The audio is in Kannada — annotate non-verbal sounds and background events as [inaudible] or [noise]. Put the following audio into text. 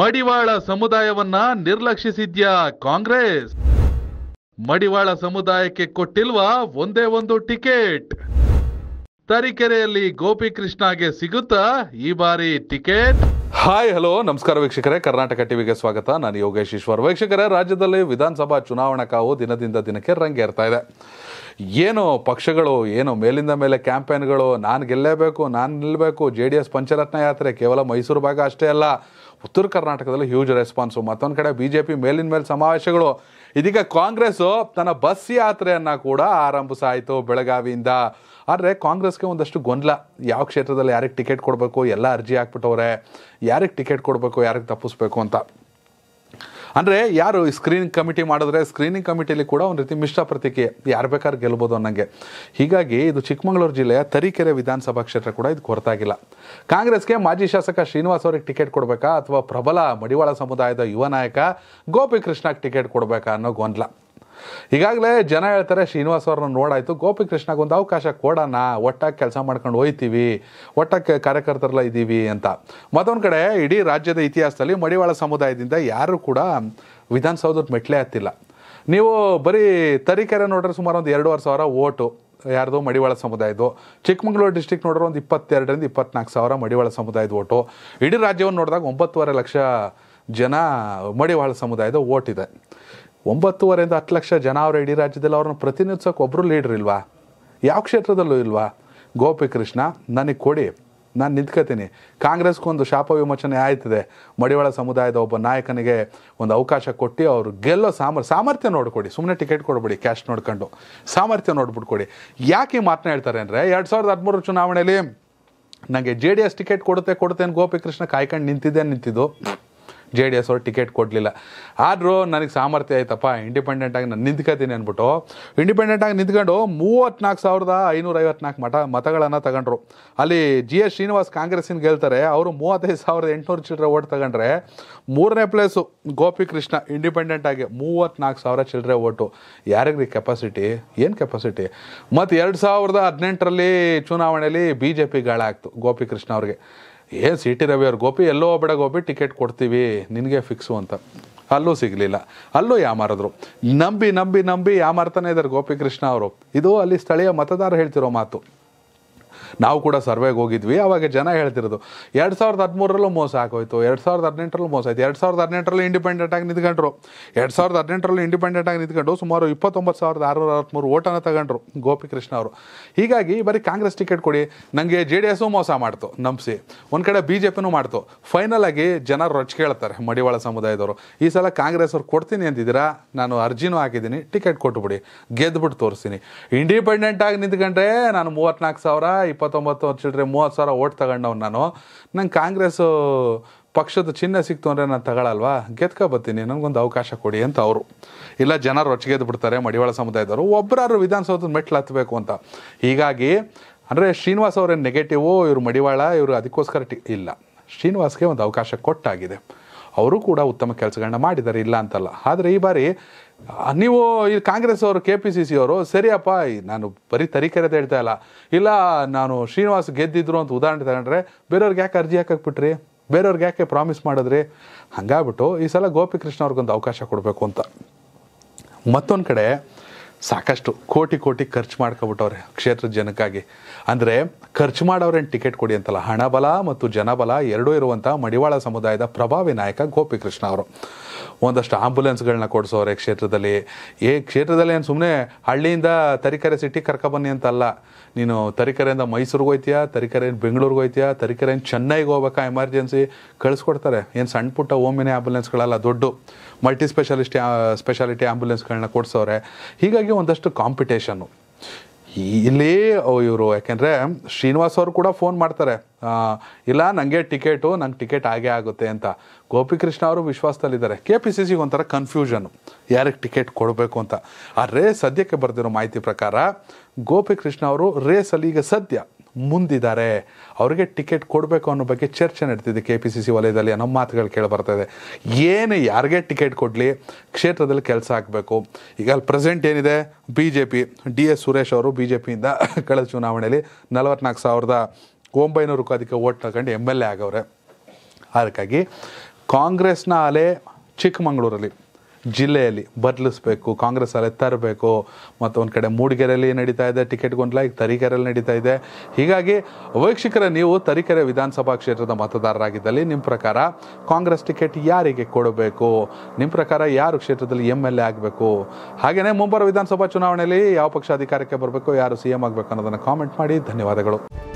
ಮಡಿವಾಳ ಸಮುದಾಯವನ್ನ ನಿರ್ಲಕ್ಷಿಸಿದ್ಯಾ ಕಾಂಗ್ರೆಸ್ ಮಡಿವಾಳ ಸಮುದಾಯಕ್ಕೆ ಕೊಟ್ಟಿಲ್ವಾ ಒಂದೇ ಒಂದು ಟಿಕೆಟ್ ತರೀಕೆರೆಯಲ್ಲಿ ಗೋಪಿಕೃಷ್ಣಗೆ ಸಿಗುತ್ತಾ ಈ ಬಾರಿ ಟಿಕೆಟ್ ಹಾಯ್ ಹಲೋ ನಮಸ್ಕಾರ ವೀಕ್ಷಕರೇ ಕರ್ನಾಟಕ ಟಿವಿಗೆ ಸ್ವಾಗತ ನಾನು ಯೋಗೇಶ್ ಈಶ್ವರ್ ವೀಕ್ಷಕರೇ ರಾಜ್ಯದಲ್ಲಿ ವಿಧಾನಸಭಾ ಚುನಾವಣಾ ಕಾವು ದಿನದಿಂದ ದಿನಕ್ಕೆ ರಂಗೇರ್ತಾ ಇದೆ ಏನು ಪಕ್ಷಗಳು ಏನು ಮೇಲಿಂದ ಮೇಲೆ ಕ್ಯಾಂಪೇನ್ಗಳು ನಾನು ಗೆಲ್ಲೇಬೇಕು ನಾನು ನಿಲ್ಲಬೇಕು ಜೆ ಡಿ ಎಸ್ ಪಂಚರತ್ನ ಯಾತ್ರೆ ಕೇವಲ ಮೈಸೂರು ಭಾಗ ಅಷ್ಟೇ ಅಲ್ಲ ಉತ್ತರ ಕರ್ನಾಟಕದಲ್ಲಿ ಹ್ಯೂಜ್ ರೆಸ್ಪಾನ್ಸು ಮತ್ತೊಂದು ಕಡೆ ಬಿ ಜೆ ಪಿ ಮೇಲಿನ ಮೇಲೆ ಸಮಾವೇಶಗಳು ಇದೀಗ ಕಾಂಗ್ರೆಸ್ಸು ತನ್ನ ಬಸ್ ಯಾತ್ರೆಯನ್ನು ಕೂಡ ಆರಂಭಿಸಾಯಿತು ಬೆಳಗಾವಿಯಿಂದ ಆದರೆ ಕಾಂಗ್ರೆಸ್ಗೆ ಒಂದಷ್ಟು ಗೊಂದಲ ಯಾವ ಕ್ಷೇತ್ರದಲ್ಲಿ ಯಾರಿಗೆ ಟಿಕೆಟ್ ಕೊಡಬೇಕು ಎಲ್ಲ ಅರ್ಜಿ ಹಾಕ್ಬಿಟ್ಟವ್ರೆ ಯಾರಿಗೆ ಟಿಕೆಟ್ ಕೊಡಬೇಕು ಯಾರಿಗೆ ತಪ್ಪಿಸ್ಬೇಕು ಅಂತ ಅಂದರೆ ಯಾರು ಸ್ಕ್ರೀನಿಂಗ್ ಕಮಿಟಿ ಮಾಡಿದ್ರೆ ಸ್ಕ್ರೀನಿಂಗ್ ಕಮಿಟಿಯಲ್ಲಿ ಕೂಡ ಒಂದು ರೀತಿ ಮಿಶ್ರ ಪ್ರತಿಕ್ರಿಯೆ ಯಾರು ಬೇಕಾದ್ರೂ ಗೆಲ್ಬೋದು ಅನ್ನಂಗೆ ಹೀಗಾಗಿ ಇದು ಚಿಕ್ಕಮಗಳೂರು ಜಿಲ್ಲೆಯ ತರೀಕೆರೆ ವಿಧಾನಸಭಾ ಕ್ಷೇತ್ರ ಕೂಡ ಇದು ಕೊರತಾಗಿಲ್ಲ ಕಾಂಗ್ರೆಸ್ಗೆ ಮಾಜಿ ಶಾಸಕ ಶ್ರೀನಿವಾಸ್ ಅವರಿಗೆ ಟಿಕೆಟ್ ಕೊಡಬೇಕಾ ಅಥವಾ ಪ್ರಬಲ ಮಡಿವಾಳ ಸಮುದಾಯದ ಯುವ ನಾಯಕ ಗೋಪಿಕೃಷ್ಣಗೆ ಟಿಕೆಟ್ ಕೊಡಬೇಕಾ ಅನ್ನೋ ಗೊಂದಲ ಈಗಾಗಲೇ ಜನ ಹೇಳ್ತಾರೆ ಶ್ರೀನಿವಾಸ್ ಅವ್ರನ್ನ ನೋಡಾಯಿತು ಒಂದು ಅವಕಾಶ ಕೊಡೋಣ ಒಟ್ಟಾಗಿ ಕೆಲಸ ಮಾಡ್ಕೊಂಡು ಹೋಯ್ತೀವಿ ಒಟ್ಟಾಗಿ ಕಾರ್ಯಕರ್ತರೆಲ್ಲ ಇದ್ದೀವಿ ಅಂತ ಮತ್ತೊಂದು ಕಡೆ ಇಡೀ ರಾಜ್ಯದ ಇತಿಹಾಸದಲ್ಲಿ ಮಡಿವಾಳ ಸಮುದಾಯದಿಂದ ಯಾರೂ ಕೂಡ ವಿಧಾನಸೌಧದ ಮೆಟ್ಲೇ ಹತ್ತಿಲ್ಲ ನೀವು ಬರೀ ತರೀಕೆರೆ ನೋಡ್ರೆ ಸುಮಾರು ಒಂದು ಎರಡೂವರೆ ಸಾವಿರ ಓಟು ಯಾರ್ದು ಮಡಿವಾಳ ಸಮುದಾಯದು ಚಿಕ್ಕಮಗಳೂರು ಡಿಸ್ಟಿಕ್ ನೋಡಿದ್ರೆ ಒಂದು ಇಪ್ಪತ್ತೆರಡರಿಂದ ಇಪ್ಪತ್ನಾಲ್ಕು ಸಾವಿರ ಮಡಿವಾಳ ಸಮುದಾಯದ ಓಟು ಇಡೀ ರಾಜ್ಯವನ್ನು ನೋಡಿದಾಗ ಒಂಬತ್ತುವರೆ ಲಕ್ಷ ಜನ ಮಡಿವಾಳ ಸಮುದಾಯದ ಓಟಿದೆ ಒಂಬತ್ತುವರೆಯಿಂದ ಹತ್ತು ಲಕ್ಷ ಜನ ಅವರ ಇಡೀ ರಾಜ್ಯದಲ್ಲಿ ಅವ್ರನ್ನ ಪ್ರತಿನಿಧಿಸೋಕೆ ಒಬ್ಬರು ಲೀಡ್ರ್ ಇಲ್ವಾ ಯಾವ ಕ್ಷೇತ್ರದಲ್ಲೂ ಇಲ್ವಾ ಗೋಪಿಕೃಷ್ಣ ನನಗೆ ಕೊಡಿ ನಾನು ನಿಂತ್ಕೋತೀನಿ ಒಂದು ಶಾಪ ವಿಮೋಚನೆ ಆಯ್ತದೆ ಮಡಿವಾಳ ಸಮುದಾಯದ ಒಬ್ಬ ನಾಯಕನಿಗೆ ಒಂದು ಅವಕಾಶ ಕೊಟ್ಟು ಅವರು ಗೆಲ್ಲೋ ಸಾಮರ್ ಸಾಮರ್ಥ್ಯ ನೋಡ್ಕೊಡಿ ಸುಮ್ಮನೆ ಟಿಕೆಟ್ ಕೊಡ್ಬಿಡಿ ಕ್ಯಾಶ್ ನೋಡ್ಕೊಂಡು ಸಾಮರ್ಥ್ಯ ನೋಡ್ಬಿಟ್ಕೊಡಿ ಯಾಕೆ ಈ ಮಾತನ್ನ ಹೇಳ್ತಾರೆ ಅಂದರೆ ಎರಡು ಸಾವಿರದ ಹದಿಮೂರು ಚುನಾವಣೆಯಲ್ಲಿ ನನಗೆ ಜೆ ಡಿ ಎಸ್ ಟಿಕೆಟ್ ಕೊಡುತ್ತೆ ಕೊಡುತ್ತೆ ಗೋಪಿಕೃಷ್ಣ ಕಾಯ್ಕೊಂಡು ನಿಂತಿದ್ದೆ ನಿಂತಿದ್ದು ಜೆ ಡಿ ಎಸ್ ಅವರು ಟಿಕೆಟ್ ಕೊಡಲಿಲ್ಲ ಆದರೂ ನನಗೆ ಸಾಮರ್ಥ್ಯ ಆಯ್ತಪ್ಪ ಇಂಡಿಪೆಂಡೆಂಟಾಗಿ ನಾನು ನಿಂತ್ಕೋತೀನಿ ಅಂದ್ಬಿಟ್ಟು ಇಂಡಿಪೆಂಡೆಂಟಾಗಿ ನಿಂತ್ಕೊಂಡು ಮೂವತ್ತ್ನಾಲ್ಕು ಸಾವಿರದ ಐನೂರ ಐವತ್ನಾಲ್ಕು ಮಠ ಮತಗಳನ್ನು ತಗೊಂಡ್ರು ಅಲ್ಲಿ ಜಿ ಎಸ್ ಶ್ರೀನಿವಾಸ್ ಕಾಂಗ್ರೆಸ್ಸಿನ ಗೆಲ್ತಾರೆ ಅವರು ಮೂವತ್ತೈದು ಸಾವಿರದ ಎಂಟುನೂರು ಚಿಲ್ಲರೆ ಓಟ್ ತಗೊಂಡ್ರೆ ಮೂರನೇ ಪ್ಲೇಸು ಗೋಪಿಕೃಷ್ಣ ಇಂಡಿಪೆಂಡೆಂಟಾಗಿ ಮೂವತ್ತ್ನಾಲ್ಕು ಸಾವಿರ ಚಿಲ್ಲರೆ ಓಟು ಯಾರಿಗ್ರಿ ಕೆಪಾಸಿಟಿ ಏನು ಕೆಪಾಸಿಟಿ ಮತ್ತು ಎರಡು ಸಾವಿರದ ಹದಿನೆಂಟರಲ್ಲಿ ಚುನಾವಣೆಯಲ್ಲಿ ಬಿ ಜೆ ಪಿ ಗಾಳ ಗೋಪಿ ಕೃಷ್ಣ ಅವ್ರಿಗೆ ಏ ಸಿ ಟಿ ರವಿ ಗೋಪಿ ಎಲ್ಲೋ ಬೇಡ ಗೋಪಿ ಟಿಕೆಟ್ ಕೊಡ್ತೀವಿ ನಿನಗೆ ಫಿಕ್ಸು ಅಂತ ಅಲ್ಲೂ ಸಿಗಲಿಲ್ಲ ಅಲ್ಲೂ ಮಾರಿದ್ರು ನಂಬಿ ನಂಬಿ ನಂಬಿ ಯಾಮಾರ್ತಾನೆ ಇದ್ದಾರೆ ಗೋಪಿಕೃಷ್ಣ ಅವರು ಇದು ಅಲ್ಲಿ ಸ್ಥಳೀಯ ಮತದಾರ ಹೇಳ್ತಿರೋ ಮಾತು ನಾವು ಕೂಡ ಸರ್ವೇಗೆ ಹೋಗಿದ್ವಿ ಅವಾಗ ಜನ ಹೇಳ್ತಿರೋದು ಎರಡು ಸಾವಿರದ ಹದಿಮೂರರಲ್ಲೂ ಮೋಸ ಆಗೋಯ್ತು ಎರಡು ಸಾವಿರದ ಹದಿನೆಂಟರಲ್ಲೂ ಮೋಸ ಆಯಿತು ಎರಡು ಸಾವಿರದ ಹದಿನೆಂಟರಲ್ಲೂ ಇಂಡಿಪೆಂಡೆಂಟ್ ಆಗಿ ನಿಂತ್ಕೊಂಡ್ರು ಎರಡು ಸಾವಿರದ ಹದಿನೆಂಟರಲ್ಲೂ ಇಂಡಿಪೆಂಡೆಂಟ್ ಆಗಿ ನಿಂತ್ಕೊಂಡು ಸುಮಾರು ಇಪ್ಪತ್ತೊಂಬತ್ತು ಸಾವಿರದ ಆರುನೂರ ಅರವತ್ತ್ಮೂರು ಓಟನ್ನು ತಗೊಂಡ್ರು ಗೋಪಿಕೃಷ್ಣ ಅವರು ಹೀಗಾಗಿ ಬರೀ ಕಾಂಗ್ರೆಸ್ ಟಿಕೆಟ್ ಕೊಡಿ ನನಗೆ ಜೆ ಡಿ ಎಸ್ಸು ಮೋಸ ಮಾಡ್ತು ನಂಬಿಸಿ ಒಂದು ಕಡೆ ಬಿ ಜೆ ಪಿನೂ ಮಾಡ್ತು ಫೈನಲ್ ಆಗಿ ಜನರು ರೊಚ್ಚ ಕೇಳ್ತಾರೆ ಮಡಿವಾಳ ಸಮುದಾಯದವರು ಈ ಸಲ ಕಾಂಗ್ರೆಸ್ ಅವ್ರು ಕೊಡ್ತೀನಿ ಅಂತಿದ್ದೀರಾ ನಾನು ಅರ್ಜಿನೂ ಹಾಕಿದ್ದೀನಿ ಟಿಕೆಟ್ ಕೊಟ್ಟುಬಿಡಿ ಗೆದ್ದುಬಿಟ್ಟು ತೋರಿಸ್ತೀನಿ ಇಂಡಿಪೆಂಡೆಂಟ್ ಆಗಿ ನಿಂತ್ಕೊಂಡ್ರೆ ನಾನು ಮೂವತ್ನಾಲ್ಕು ಸಾವಿರ ಇಪ್ಪತ್ತು ಇಪ್ಪತ್ತೊಂಬತ್ತು ಚಿಲ್ಲರೆ ಮೂವತ್ತು ಸಾವಿರ ಓಟ್ ತಗೊಂಡವ್ ನಾನು ನಂಗೆ ಕಾಂಗ್ರೆಸ್ ಪಕ್ಷದ ಚಿಹ್ನೆ ಸಿಕ್ತು ಅಂದರೆ ನಾನು ತಗೊಳ್ಳಲ್ವಾ ಬರ್ತೀನಿ ನನಗೊಂದು ಅವಕಾಶ ಕೊಡಿ ಅಂತ ಅವರು ಇಲ್ಲ ಜನರು ಒಚ್ಚಿಗೆದ್ದು ಬಿಡ್ತಾರೆ ಮಡಿವಾಳ ಸಮುದಾಯದವರು ಒಬ್ಬರಾರು ವಿಧಾನಸೌಧದ ಮೆಟ್ಲು ಹತ್ತಬೇಕು ಅಂತ ಹೀಗಾಗಿ ಅಂದರೆ ಶ್ರೀನಿವಾಸ್ ಅವರೇನು ನೆಗೆಟಿವು ಇವರು ಮಡಿವಾಳ ಇವರು ಅದಕ್ಕೋಸ್ಕರ ಟಿ ಇಲ್ಲ ಶ್ರೀನಿವಾಸ್ಗೆ ಒಂದು ಅವಕಾಶ ಕೊಟ್ಟಾಗಿದೆ ಅವರು ಕೂಡ ಉತ್ತಮ ಕೆಲಸಗಳನ್ನ ಮಾಡಿದ್ದಾರೆ ಇಲ್ಲ ಅಂತಲ್ಲ ಆದರೆ ಈ ಬಾರಿ ನೀವು ಈ ಕಾಂಗ್ರೆಸ್ ಅವರು ಕೆ ಪಿ ಸಿ ಸಿ ಅವರು ಸರಿಯಪ್ಪ ನಾನು ಬರೀ ತರೀಕೆರೆದ ಹೇಳ್ತಾ ಇಲ್ಲ ಇಲ್ಲ ನಾನು ಶ್ರೀನಿವಾಸ್ ಗೆದ್ದಿದ್ರು ಅಂತ ಉದಾಹರಣೆ ತಗೊಂಡ್ರೆ ಬೇರೆಯವ್ರಿಗೆ ಯಾಕೆ ಅರ್ಜಿ ಹಾಕಕ್ಬಿಟ್ರಿ ಬೇರೆಯವ್ರಿಗೆ ಯಾಕೆ ಪ್ರಾಮಿಸ್ ಮಾಡಿದ್ರಿ ಹಾಗಾಗಿಬಿಟ್ಟು ಈ ಸಲ ಗೋಪಿಕೃಷ್ಣ ಅವ್ರಿಗೊಂದು ಅವಕಾಶ ಕೊಡಬೇಕು ಅಂತ ಮತ್ತೊಂದು ಕಡೆ ಸಾಕಷ್ಟು ಕೋಟಿ ಕೋಟಿ ಖರ್ಚು ಮಾಡ್ಕೊಬಿಟ್ಟವ್ರೆ ಕ್ಷೇತ್ರದ ಜನಕ್ಕಾಗಿ ಅಂದರೆ ಖರ್ಚು ಮಾಡೋರೇನು ಟಿಕೆಟ್ ಕೊಡಿ ಅಂತಲ್ಲ ಹಣಬಲ ಮತ್ತು ಜನಬಲ ಎರಡೂ ಇರುವಂಥ ಮಡಿವಾಳ ಸಮುದಾಯದ ಪ್ರಭಾವಿ ನಾಯಕ ಗೋಪಿಕೃಷ್ಣ ಅವರು ಒಂದಷ್ಟು ಆಂಬುಲೆನ್ಸ್ಗಳನ್ನ ಕೊಡಿಸೋರೆ ಕ್ಷೇತ್ರದಲ್ಲಿ ಏ ಕ್ಷೇತ್ರದಲ್ಲಿ ಏನು ಸುಮ್ಮನೆ ಹಳ್ಳಿಯಿಂದ ತರೀಕೆರೆ ಸಿಟಿ ಕರ್ಕೊಬನ್ನಿ ಅಂತಲ್ಲ ನೀನು ತರೀಕೆರೆಯಿಂದ ಮೈಸೂರಿಗೆ ಹೋಯ್ತೀಯಾ ತರೀಕೆರೆಯಿಂದ ಬೆಂಗಳೂರಿಗೆ ಹೋಯ್ತೀಯಾ ತರೀಕೆರೆಯಿಂದ ಚೆನ್ನೈಗೆ ಹೋಗ್ಬೇಕಾ ಎಮರ್ಜೆನ್ಸಿ ಕಳಿಸ್ಕೊಡ್ತಾರೆ ಏನು ಸಣ್ಣ ಪುಟ್ಟ ಓಮಿನಿ ಆ್ಯಂಬುಲೆನ್ಸ್ಗಳಲ್ಲ ದೊಡ್ಡ ಮಲ್ಟಿ ಸ್ಪೆಷಾಲಿಸ್ಟ್ ಸ್ಪೆಷಾಲಿಟಿ ಆಂಬುಲೆನ್ಸ್ಗಳನ್ನ ಕೊಡಿಸೋರೆ ಹೀಗಾಗಿ ಒಂದಷ್ಟು ಕಾಂಪಿಟೇಷನ್ನು ಇಲ್ಲಿ ಇವರು ಯಾಕೆಂದರೆ ಶ್ರೀನಿವಾಸ್ ಅವರು ಕೂಡ ಫೋನ್ ಮಾಡ್ತಾರೆ ಇಲ್ಲ ನನಗೆ ಟಿಕೆಟು ನಂಗೆ ಟಿಕೆಟ್ ಆಗೇ ಆಗುತ್ತೆ ಅಂತ ಗೋಪಿಕೃಷ್ಣ ಅವರು ವಿಶ್ವಾಸದಲ್ಲಿದ್ದಾರೆ ಕೆ ಪಿ ಸಿ ಸಿಗೆ ಒಂಥರ ಕನ್ಫ್ಯೂಷನು ಯಾರಿಗೆ ಟಿಕೆಟ್ ಕೊಡಬೇಕು ಅಂತ ಆ ರೇಸ್ ಸದ್ಯಕ್ಕೆ ಬರೆದಿರೋ ಮಾಹಿತಿ ಪ್ರಕಾರ ಗೋಪಿಕೃಷ್ಣ ಅವರು ರೇಸಲ್ಲಿ ಈಗ ಸದ್ಯ ಮುಂದಿದ್ದಾರೆ ಅವ್ರಿಗೆ ಟಿಕೆಟ್ ಕೊಡಬೇಕು ಅನ್ನೋ ಬಗ್ಗೆ ಚರ್ಚೆ ನಡೀತಿದೆ ಕೆ ಪಿ ಸಿ ಸಿ ವಲಯದಲ್ಲಿ ಅನ್ನೋ ಮಾತುಗಳು ಕೇಳಿ ಬರ್ತಾಯಿದೆ ಏನು ಯಾರಿಗೆ ಟಿಕೆಟ್ ಕೊಡಲಿ ಕ್ಷೇತ್ರದಲ್ಲಿ ಕೆಲಸ ಆಗಬೇಕು ಈಗ ಅಲ್ಲಿ ಪ್ರೆಸೆಂಟ್ ಏನಿದೆ B J P D S Suresh ಅವರು ಬಿ ಜೆ ಪಿಯಿಂದ [laughs] ಕಳೆದ ಚುನಾವಣೆಯಲ್ಲಿ ನಲವತ್ನಾಲ್ಕು ಸಾವಿರದ ಒಂಬೈನೂರಕ್ಕೂ ಅಧಿಕ ಓಟ್ ತಗೊಂಡು ಎಮ್ ಎಲ್ ಎ ಆಗವ್ರೆ ಅದಕ್ಕಾಗಿ ಕಾಂಗ್ರೆಸ್ನ ಅಲೆ ಚಿಕ್ಕಮಗಳೂರಲ್ಲಿ ಜಿಲ್ಲೆಯಲ್ಲಿ ಬದಲಿಸ್ಬೇಕು ಕಾಂಗ್ರೆಸ್ ಅಲ್ಲಿ ತರಬೇಕು ಮತ್ತು ಒಂದು ಕಡೆ ಮೂಡಿಗೆರೆಯಲ್ಲಿ ನಡೀತಾ ಇದೆ ಟಿಕೆಟ್ ಗೊಂದಲ ಈಗ ತರೀಕೆರೆಯಲ್ಲಿ ನಡೀತಾ ಇದೆ ಹೀಗಾಗಿ ವೀಕ್ಷಕರ ನೀವು ತರೀಕೆರೆ ವಿಧಾನಸಭಾ ಕ್ಷೇತ್ರದ ಮತದಾರರಾಗಿದ್ದಲ್ಲಿ ನಿಮ್ಮ ಪ್ರಕಾರ ಕಾಂಗ್ರೆಸ್ ಟಿಕೆಟ್ ಯಾರಿಗೆ ಕೊಡಬೇಕು ನಿಮ್ಮ ಪ್ರಕಾರ ಯಾರು ಕ್ಷೇತ್ರದಲ್ಲಿ ಎಂ ಎಲ್ ಎ ಆಗಬೇಕು ಹಾಗೆಯೇ ಮುಂಬರುವ ವಿಧಾನಸಭಾ ಚುನಾವಣೆಯಲ್ಲಿ ಯಾವ ಪಕ್ಷ ಅಧಿಕಾರಕ್ಕೆ ಬರಬೇಕು ಯಾರು ಸಿ ಎಂ ಆಗಬೇಕು ಅನ್ನೋದನ್ನು ಕಾಮೆಂಟ್ ಮಾಡಿ ಧನ್ಯವಾದಗಳು